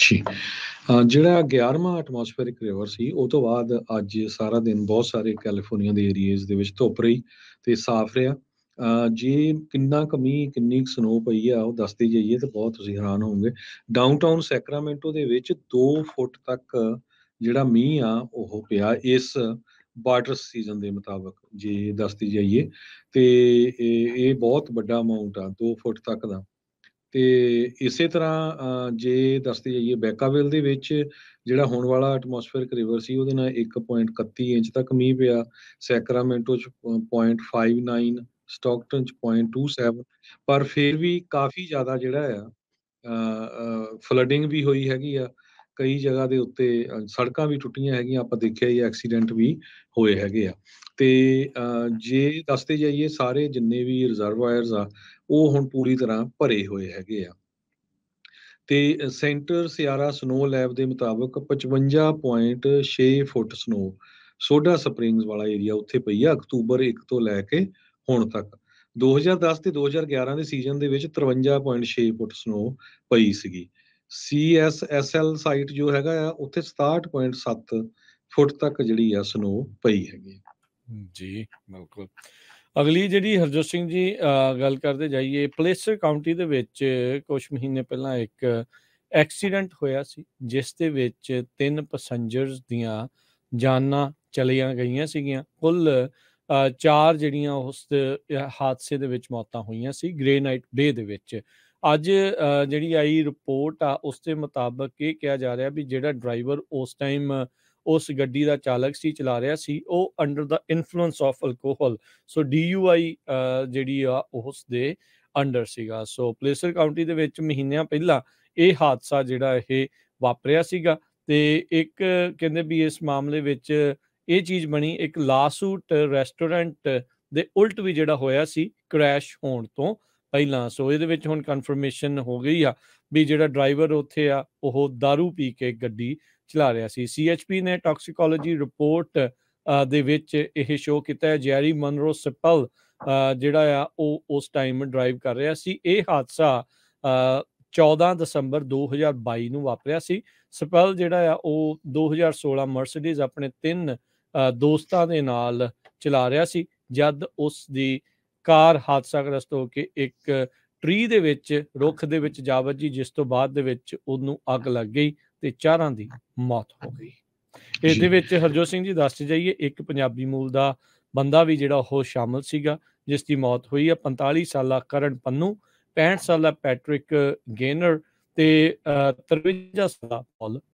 ਅੱਛੀ ਜਿਹੜਾ 11ਵਾਂ ਐਟਮੋਸਫੇਰਿਕ ਰਿਵਰ ਸੀ ਉਹ ਤੋਂ ਬਾਅਦ ਅੱਜ ਸਾਰਾ ਦਿਨ ਬਹੁਤ ਸਾਰੇ ਕੈਲੀਫੋਰਨੀਆ ਦੇ ਏਰੀਆਜ਼ ਦੇ ਵਿੱਚ ਧੁੱਪ ਰਹੀ ਤੇ ਸਾਫ਼ ਰਿਹਾ ਜੇ ਕਿੰਨਾ ਕਮੀ ਕਿੰਨੀ ਸਨੋ ਪਈ ਆ ਉਹ ਦੱਸਦੇ ਜਾਈਏ ਤਾਂ ਬਹੁਤ ਤੁਸੀਂ ਹੈਰਾਨ ਹੋਵੋਗੇ ਡਾਊਨਟਾਊਨ ਸੈਕਰਾਮੈਂਟੋ ਦੇ ਵਿੱਚ 2 ਫੁੱਟ ਤੱਕ ਜਿਹੜਾ ਮੀਂਹ ਆ ਉਹ ਪਿਆ ਇਸ ਬਾਰਡਰ ਸੀਜ਼ਨ ਦੇ ਮੁਤਾਬਕ ਜੇ ਦੱਸਦੀ ਜਾਈਏ ਤੇ ਇਹ ਬਹੁਤ ਵੱਡਾ ਅਮਾਉਂਟ ਆ 2 ਫੁੱਟ ਤੱਕ ਦਾ ਤੇ ਇਸੇ ਤਰ੍ਹਾਂ ਜੇ ਦੱਸਦੇ ਜਾਈਏ ਬੈਕਾਵਿਲ ਦੇ ਵਿੱਚ ਜਿਹੜਾ ਹੋਣ ਵਾਲਾ ਐਟਮੋਸਫੇਰਿਕ ਰਿਵਰ ਸੀ ਉਹਦੇ ਨਾਲ 1.31 ਇੰਚ ਤੱਕ ਮੀਂਹ ਪਿਆ ਸੈਕਰਾਮੈਂਟੋ ਚ 0.59 ਸਟਾਕਟਨ ਚ 0.27 ਪਰ ਫਿਰ ਵੀ ਕਾਫੀ ਜ਼ਿਆਦਾ ਜਿਹੜਾ ਆ ਫਲੱਡਿੰਗ ਵੀ ਹੋਈ ਹੈਗੀ ਆ ਕਈ ਜਗ੍ਹਾ ਦੇ ਉੱਤੇ ਸੜਕਾਂ ਵੀ ਟੁੱਟੀਆਂ ਹੈਗੀਆਂ ਆਪਾਂ ਦੇਖਿਆ ਇਹ ਐਕਸੀਡੈਂਟ ਵੀ ਹੋਏ ਹੈਗੇ ਆ ਤੇ ਜੇ ਦੱਸਦੇ ਜਾਈਏ ਸਾਰੇ ਜਿੰਨੇ ਵੀ ਰਿਜ਼ਰਵਾਇਰਸ ਆ ਉਹ ਹੁਣ ਪੂਰੀ ਤਰ੍ਹਾਂ ਭਰੇ ਹੋਏ ਹੈਗੇ ਆ ਤੇ ਸੈਂਟਰ ਸਿਆਰਾ ਸਨੋ ਲੈਬ ਦੇ ਮੁਤਾਬਕ 55.6 ਫੁੱਟ ਸਨੋ ਸੋਡਾ ਸਪ੍ਰਿੰਗਸ ਵਾਲਾ ਏਰੀਆ ਉੱਥੇ ਪਈ ਆ ਅਕਤੂਬਰ 1 ਤੋਂ ਲੈ ਕੇ ਹੁਣ ਤੱਕ 2010 ਤੇ 2011 ਦੇ ਸੀਜ਼ਨ ਦੇ ਵਿੱਚ 53.6 ਫੁੱਟ ਸਨੋ ਪਈ ਸੀਗੀ ਸੀਐਸਐਸਐਲ ਸਾਈਟ ਜੋ ਹੈਗਾ ਆ ਉੱਥੇ 67.7 ਫੁੱਟ ਤੱਕ ਜਿਹੜੀ ਆ ਸਨੋ ਪਈ ਹੈਗੀ ਜੀ ਬਿਲਕੁਲ ਅਗਲੀ ਜਿਹੜੀ ਹਰਜੋਤ ਸਿੰਘ ਜੀ ਗੱਲ ਕਰਦੇ ਜਾਈਏ ਪਲੇਸਰ ਕਾਉਂਟੀ ਦੇ ਵਿੱਚ ਕੁਝ ਮਹੀਨੇ ਪਹਿਲਾਂ ਇੱਕ ਐਕਸੀਡੈਂਟ ਹੋਇਆ ਸੀ ਜਿਸ ਦੇ ਵਿੱਚ ਤਿੰਨ ਪੈਸੰਜਰਸ ਦੀਆਂ ਜਾਨਾਂ ਚਲੀਆਂ ਗਈਆਂ ਸੀਗੀਆਂ ਕੁੱਲ ਚਾਰ ਜਿਹੜੀਆਂ ਉਸ ਹਾਦਸੇ ਦੇ ਵਿੱਚ ਮੌਤਾਂ ਹੋਈਆਂ ਸੀ ਗ੍ਰੇਨਾਈਟ ਬੇ ਦੇ ਵਿੱਚ ਅੱਜ ਜਿਹੜੀ ਆਈ ਰਿਪੋਰਟ ਆ ਉਸ ਦੇ ਮੁਤਾਬਕ ਇਹ ਕਿਹਾ ਜਾ ਰਿਹਾ ਵੀ ਜਿਹੜਾ ਡਰਾਈਵਰ ਉਸ ਟਾਈਮ ਉਸ ਗੱਡੀ ਦਾ ਚਾਲਕ ਸੀ ਚਲਾ ਰਿਹਾ ਸੀ ਉਹ ਅੰਡਰ ਦਾ influence of alcohol so DUI ਜਿਹੜੀ ਆ ਉਸ ਦੇ ਅੰਡਰ ਸੀਗਾ ਸੋ ਪਲੇਸਰ ਕਾਉਂਟੀ ਦੇ ਵਿੱਚ ਮਹੀਨਿਆਂ ਪਹਿਲਾਂ ਇਹ ਹਾਦਸਾ ਜਿਹੜਾ ਇਹ ਵਾਪਰਿਆ ਸੀਗਾ ਤੇ ਇੱਕ ਕਹਿੰਦੇ ਵੀ ਇਸ ਮਾਮਲੇ ਵਿੱਚ ਇਹ ਚੀਜ਼ ਬਣੀ ਇੱਕ ਲਾਸੂਟ ਰੈਸਟੋਰੈਂਟ ਦੇ ਉਲਟ ਵੀ ਜਿਹੜਾ ਹੋਇਆ ਸੀ ਕ੍ਰੈਸ਼ ਹੋਣ ਤੋਂ ਪਹਿਲਾਂ ਸੋ ਇਹਦੇ ਵਿੱਚ ਹੁਣ ਕਨਫਰਮੇਸ਼ਨ ਹੋ ਗਈ ਆ ਵੀ ਜਿਹੜਾ ਡਰਾਈਵਰ ਉੱਥੇ ਆ ਉਹ दारू ਪੀ ਕੇ ਗੱਡੀ ਚਲਾ ਰਿਹਾ ਸੀ ਸੀਐਚਪੀ ਨੇ ਟੌਕਸੀਕੋਲੋਜੀ ਰਿਪੋਰਟ ਦੇ ਵਿੱਚ ਇਹ ਸ਼ੋਅ ਕੀਤਾ ਹੈ ਜੈਰੀ ਮਨਰੋ ਸਿਪਲ ਜਿਹੜਾ ਆ ਉਹ ਉਸ ਟਾਈਮ ਡਰਾਈਵ ਕਰ ਰਿਹਾ ਸੀ ਇਹ ਹਾਦਸਾ 14 ਦਸੰਬਰ 2022 ਨੂੰ ਵਾਪਰਿਆ ਸੀ ਸਿਪਲ ਜਿਹੜਾ ਆ ਉਹ 2016 ਮਰਸੀਡੀਜ਼ ਆਪਣੇ ਤਿੰਨ ਦੋਸਤਾਂ ਦੇ ਨਾਲ ਚਲਾ ਰਿਹਾ ਸੀ ਜਦ ਉਸ ਦੀ ਕਾਰ ਹਾਦਸਾਗ੍ਰਸਤ ਹੋ ਕੇ ਇੱਕ ਟਰੀ ਦੇ ਵਿੱਚ ਰੁੱਖ ਦੇ ਵਿੱਚ ਜਾ ਵੱਜੀ ਜਿਸ ਤੋਂ ਬਾਅਦ ਦੇ ਵਿੱਚ ਉਹਨੂੰ ਅੱਗ ਲੱਗ ਗਈ ਤੇ ਚਾਰਾਂ ਦੀ ਮੌਤ ਹੋ ਗਈ ਇਸ ਦੇ ਵਿੱਚ ਹਰਜੋਤ ਸਿੰਘ ਜੀ ਦੱਸ ਜਾਈਏ ਇੱਕ ਪੰਜਾਬੀ ਮੂਲ ਦਾ ਬੰਦਾ ਵੀ ਜਿਹੜਾ ਉਹ ਸ਼ਾਮਲ ਸੀਗਾ ਜਿਸ ਦੀ ਮੌਤ ਹੋਈ ਹੈ 45 ਸਾਲਾ ਕਰਨ ਪੰਨੂ 65 ਸਾਲਾ ਪੈਟ੍ਰਿਕ ਗੇਨਰ ਤੇ 53 ਸਾਲਾ ਪੌਲ